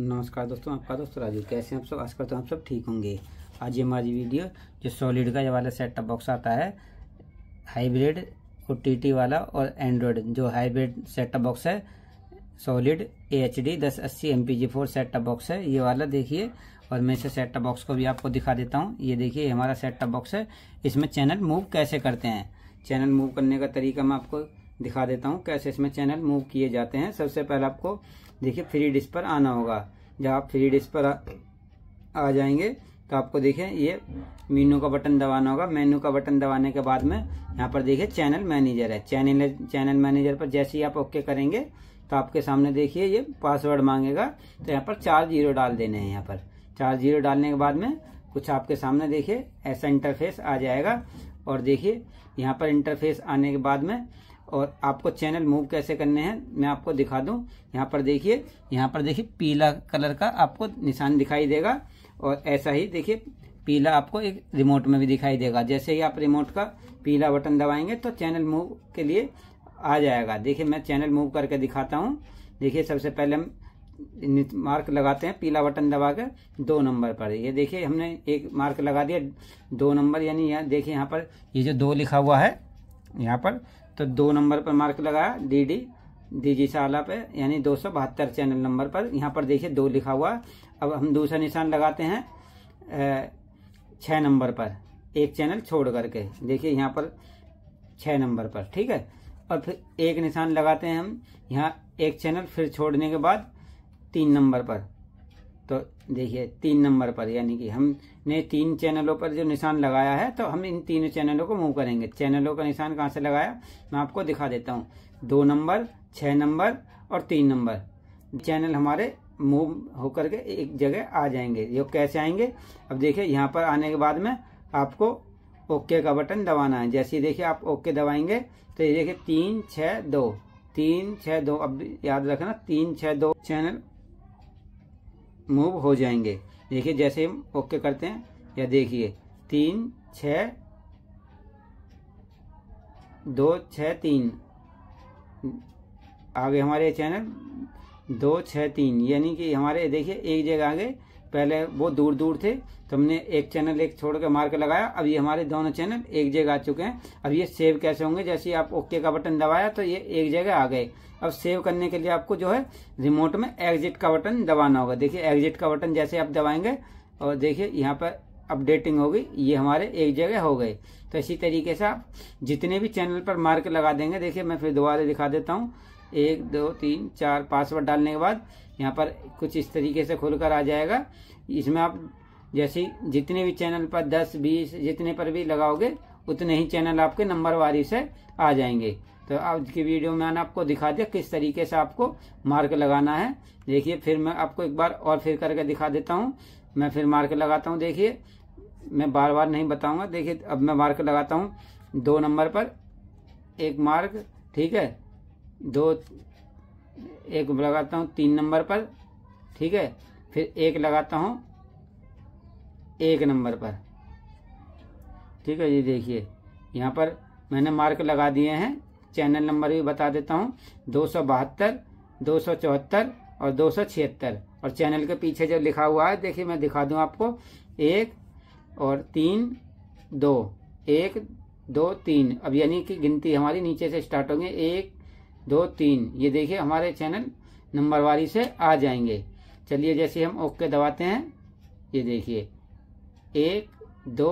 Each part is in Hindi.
नमस्कार दोस्तों आपका दोस्त राजू कैसे आप सब आज करते हैं आप सब ठीक होंगे आज ये हमारी वीडियो जो सॉलिड का ये वाला सेट बॉक्स आता है हाइब्रिड और टीटी वाला और एंड्रॉयड जो हाइब्रिड सेट बॉक्स है सॉलिड ए एच डी दस अस्सी M P G four set box है ये वाला देखिए और मैं इसे सेट बॉक्स को भी आपको दिखा देता हूँ ये देखिए हमारा सेट बॉक्स है इसमें चैनल मूव कैसे करते हैं चैनल मूव करने का तरीका मैं आपको दिखा देता हूँ कैसे इसमें चैनल मूव किए जाते हैं सबसे पहले आपको देखिए फ्री डिस्क पर आना होगा जब आप फ्री डिस्क पर आ, आ जाएंगे तो आपको देखिए ये मीनू का बटन दबाना होगा मेनू का बटन दबाने के बाद में यहाँ पर देखिए चैनल मैनेजर है चैनल चैनल मैनेजर पर जैसे ही आप ओके करेंगे तो आपके सामने देखिए ये पासवर्ड मांगेगा तो यहाँ पर चार जीरो डाल देने हैं यहाँ पर चार जीरो डालने के बाद में कुछ आपके सामने देखिए ऐसा इंटरफेस आ जाएगा और देखिए यहाँ पर इंटरफेस आने के बाद में और आपको चैनल मूव कैसे करने हैं मैं आपको दिखा दूं यहाँ पर देखिए यहाँ पर देखिए पीला कलर का आपको निशान दिखाई देगा और ऐसा ही देखिए पीला आपको एक रिमोट में भी दिखाई देगा जैसे ही आप रिमोट का पीला बटन दबाएंगे तो चैनल मूव के लिए आ जाएगा देखिए मैं चैनल मूव करके दिखाता हूँ देखिए सबसे पहले हम मार्क लगाते हैं पीला बटन दबा कर दो नंबर पर ये देखिए हमने एक मार्क लगा दिया दो नंबर यानी यहाँ देखिए यहाँ पर ये जो दो लिखा हुआ है यहाँ पर तो दो नंबर पर मार्क लगाया डी डी डी जी साला पे यानी दो सौ बहत्तर चैनल नंबर पर यहाँ पर देखिए दो लिखा हुआ अब हम दूसरा निशान लगाते हैं छः नंबर पर एक चैनल छोड़ करके देखिए यहाँ पर छः नंबर पर ठीक है और फिर एक निशान लगाते हैं हम यहाँ एक चैनल फिर छोड़ने के बाद तीन नंबर पर तो देखिए तीन नंबर पर यानी कि हमने तीन चैनलों पर जो निशान लगाया है तो हम इन तीनों चैनलों को मूव करेंगे चैनलों का निशान कहाँ से लगाया मैं आपको दिखा देता हूँ दो नंबर छः नंबर और तीन नंबर चैनल हमारे मूव होकर के एक जगह आ जाएंगे ये कैसे आएंगे अब देखिए यहाँ पर आने के बाद में आपको ओके का बटन दबाना है जैसे देखिए आप ओके दबाएंगे तो ये देखिए तीन छः दो तीन छः दो अब याद रखना तीन छः दो चैनल मूव हो जाएंगे देखिए जैसे हम ओके करते हैं या देखिए तीन छ दो छ तीन आगे हमारे चैनल दो छ तीन यानी कि हमारे देखिए एक जगह आगे पहले वो दूर दूर थे तो हमने एक चैनल एक छोड़ के मार के लगाया अब ये हमारे दोनों चैनल एक जगह आ चुके हैं अब ये सेव कैसे होंगे जैसे आप ओके का बटन दबाया तो ये एक जगह आ गए अब सेव करने के लिए आपको जो है रिमोट में एग्जिट का बटन दबाना होगा देखिए एग्जिट का बटन जैसे आप दबाएंगे और देखिए यहाँ पर अपडेटिंग हो गई ये हमारे एक जगह हो गए तो इसी तरीके से आप जितने भी चैनल पर मार्क लगा देंगे देखिए मैं फिर दोबारा दिखा देता हूँ एक दो तीन चार पासवर्ड डालने के बाद यहाँ पर कुछ इस तरीके से खुलकर आ जाएगा इसमें आप जैसे जितने भी चैनल पर दस बीस जितने पर भी लगाओगे उतने ही चैनल आपके नंबर वारी से आ जाएंगे तो आज की वीडियो में मैंने आपको दिखा दिया किस तरीके से आपको मार्क लगाना है देखिए फिर मैं आपको एक बार और फिर करके दिखा देता हूँ मैं फिर मार्क लगाता हूँ देखिए मैं बार बार नहीं बताऊंगा देखिए अब मैं मार्क लगाता हूँ दो नंबर पर एक मार्क ठीक है दो एक लगाता हूँ तीन नंबर पर ठीक है फिर एक लगाता हूँ एक नंबर पर ठीक है ये देखिए यहाँ पर मैंने मार्क लगा दिए हैं चैनल नंबर भी बता देता हूँ दो सौ बहत्तर दो सौ चौहत्तर और दो सौ छिहत्तर और चैनल के पीछे जो लिखा हुआ है देखिए मैं दिखा दूं आपको एक और तीन दो एक दो तीन अब यानी कि गिनती हमारी नीचे से स्टार्ट होंगे एक दो तीन ये देखिए हमारे चैनल नंबरवारी से आ जाएंगे चलिए जैसे हम ओके दबाते हैं ये देखिए एक दो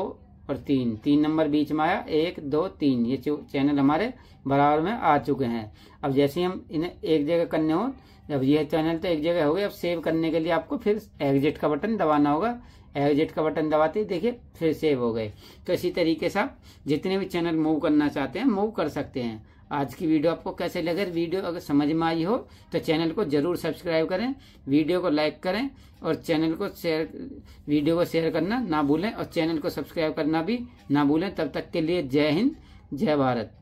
और तीन तीन नंबर बीच में आया एक दो तीन ये चैनल हमारे बराबर में आ चुके हैं अब जैसे हम इन्हें एक जगह करने हो जब यह चैनल तो एक जगह हो गया अब सेव करने के लिए आपको फिर एग्जिट का बटन दबाना होगा एग्जिट का बटन दबाते ही देखिए फिर सेव हो गए तो इसी तरीके से आप जितने भी चैनल मूव करना चाहते हैं मूव कर सकते हैं आज की वीडियो आपको कैसे लगे वीडियो अगर समझ में आई हो तो चैनल को जरूर सब्सक्राइब करें वीडियो को लाइक करें और चैनल को शेयर वीडियो को शेयर करना ना भूलें और चैनल को सब्सक्राइब करना भी ना भूलें तब तक के लिए जय हिंद जय भारत